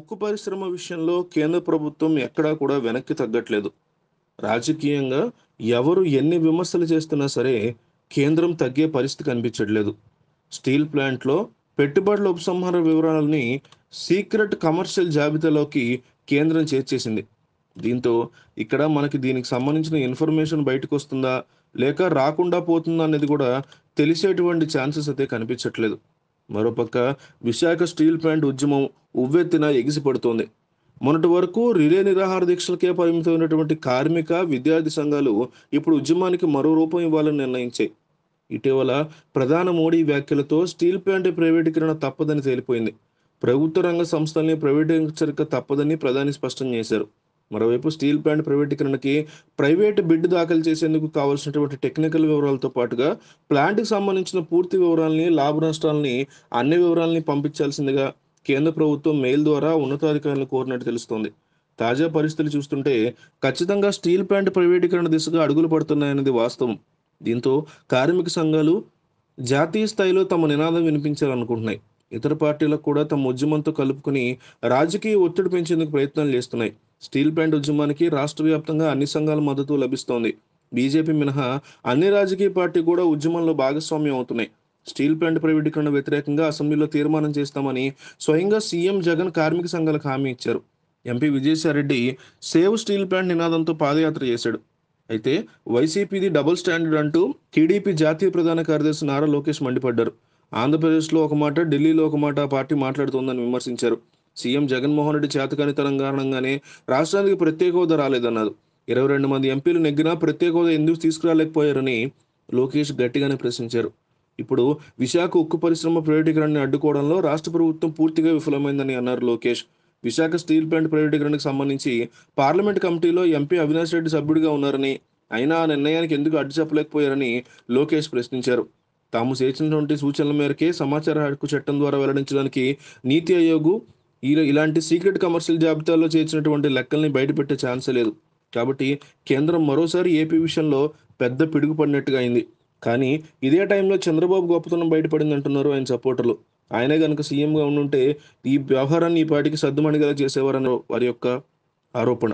ఉక్కు పరిశ్రమ విషయంలో కేంద్ర ప్రభుత్వం ఎక్కడా కూడా వెనక్కి తగ్గట్లేదు రాజకీయంగా ఎవరు ఎన్ని విమర్శలు చేస్తున్నా సరే కేంద్రం తగ్గే పరిస్థితి కనిపించట్లేదు స్టీల్ ప్లాంట్లో పెట్టుబడుల ఉపసంహార వివరాలని సీక్రెట్ కమర్షియల్ జాబితాలోకి కేంద్రం చేర్చేసింది దీంతో ఇక్కడ మనకి దీనికి సంబంధించిన ఇన్ఫర్మేషన్ బయటకు వస్తుందా లేక రాకుండా పోతుందా అనేది కూడా తెలిసేటువంటి ఛాన్సెస్ అయితే కనిపించట్లేదు మరోపక్క విశాఖ స్టీల్ ప్లాంట్ ఉద్యమం ఉవ్వెత్తిన ఎగిసిపడుతోంది మొన్నటి వరకు రిలే నిరాహార దీక్షలకే పరిమితమైనటువంటి కార్మిక విద్యార్థి సంఘాలు ఇప్పుడు ఉద్యమానికి మరో రూపం ఇవ్వాలని నిర్ణయించాయి ఇటీవల ప్రధాన మోడీ వ్యాఖ్యలతో స్టీల్ ప్లాంట్ ప్రైవేటీకరణ తప్పదని తేలిపోయింది ప్రభుత్వ రంగ సంస్థల్ని ప్రైవేటీకరించక తప్పదని ప్రధాని స్పష్టం చేశారు మరోవైపు స్టీల్ ప్లాంట్ ప్రైవేటీకరణకి ప్రైవేటు బిడ్ దాఖలు చేసేందుకు కావాల్సినటువంటి టెక్నికల్ వివరాలతో పాటుగా ప్లాంట్కి సంబంధించిన పూర్తి వివరాలని లాభ నష్టాలని అన్ని వివరాలని పంపించాల్సిందిగా కేంద్ర ప్రభుత్వం మెయిల్ ద్వారా ఉన్నతాధికారులను కోరినట్టు తెలుస్తోంది తాజా పరిస్థితులు చూస్తుంటే ఖచ్చితంగా స్టీల్ ప్లాంట్ ప్రైవేటీకరణ దిశగా అడుగులు పడుతున్నాయనేది వాస్తవం దీంతో కార్మిక సంఘాలు జాతీయ స్థాయిలో తమ నినాదం వినిపించాలనుకుంటున్నాయి ఇతర పార్టీలకు కూడా తమ ఉద్యమంతో కలుపుకుని రాజకీయ ఒత్తిడి పెంచేందుకు ప్రయత్నాలు చేస్తున్నాయి స్టీల్ ప్లాంట్ ఉద్యమానికి రాష్ట్ర వ్యాప్తంగా అన్ని సంఘాల మద్దతు లభిస్తోంది బీజేపీ మినహా అన్ని రాజకీయ పార్టీ కూడా ఉద్యమంలో భాగస్వామ్యం అవుతున్నాయి స్టీల్ ప్లాంట్ ప్రైవేటీకరణ వ్యతిరేకంగా అసెంబ్లీలో తీర్మానం చేస్తామని స్వయంగా సీఎం జగన్ కార్మిక సంఘాలకు హామీ ఇచ్చారు MP Vijayasai Reddy save steel plant నినాదంతో పాదయాత్ర చేశాడు అయితే వైసీపీది డబుల్ స్టాండర్డ్ అంటూ టీడీపీ జాతీయ ప్రధాన కార్యదర్శి నారా లోకేష్ మండిపడ్డారు ఆంధ్రప్రదేశ్లో ఒక మాట ఢిల్లీలో ఒక మాట పార్టీ మాట్లాడుతోందని విమర్శించారు సీఎం జగన్మోహన్ రెడ్డి చేతకానితనం కారణంగానే రాష్ట్రానికి ప్రత్యేక హోదా రాలేదన్నారు ఇరవై రెండు మంది ఎంపీలు నెగ్గినా ప్రత్యేక హోదా ఎందుకు తీసుకురాలేకపోయారని లోకేష్ గట్టిగానే ప్రశ్నించారు ఇప్పుడు విశాఖ ఉక్కు పరిశ్రమ ప్రైవేటీకరణని అడ్డుకోవడంలో రాష్ట్ర ప్రభుత్వం పూర్తిగా విఫలమైందని అన్నారు లోకేష్ విశాఖ స్టీల్ ప్లాంట్ ప్రైవేటీకరణకు సంబంధించి పార్లమెంట్ కమిటీలో ఎంపీ అవినాష్ రెడ్డి సభ్యుడిగా ఉన్నారని అయినా ఆ నిర్ణయానికి ఎందుకు అడ్డు చెప్పలేకపోయారని లోకేష్ ప్రశ్నించారు తాము చేసినటువంటి సూచనల మేరకే సమాచార హక్కు చట్టం ద్వారా వెల్లడించడానికి నీతి ఆయోగ్ ఈ ఇలాంటి సీక్రెట్ కమర్షియల్ జాబితాలో చేర్చినటువంటి లెక్కల్ని బయటపెట్టే ఛాన్స్ లేదు కాబట్టి కేంద్రం మరోసారి ఏపీ విషయంలో పెద్ద పిడుగు పడినట్టుగా అయింది కానీ ఇదే టైంలో చంద్రబాబు గొప్పతనం బయటపడింది అంటున్నారు ఆయన సపోర్టర్లు ఆయనే కనుక సీఎంగా ఉండుంటే ఈ వ్యవహారాన్ని ఈ పాటికి సద్దుమణిగేలా చేసేవారన్న వారి యొక్క ఆరోపణ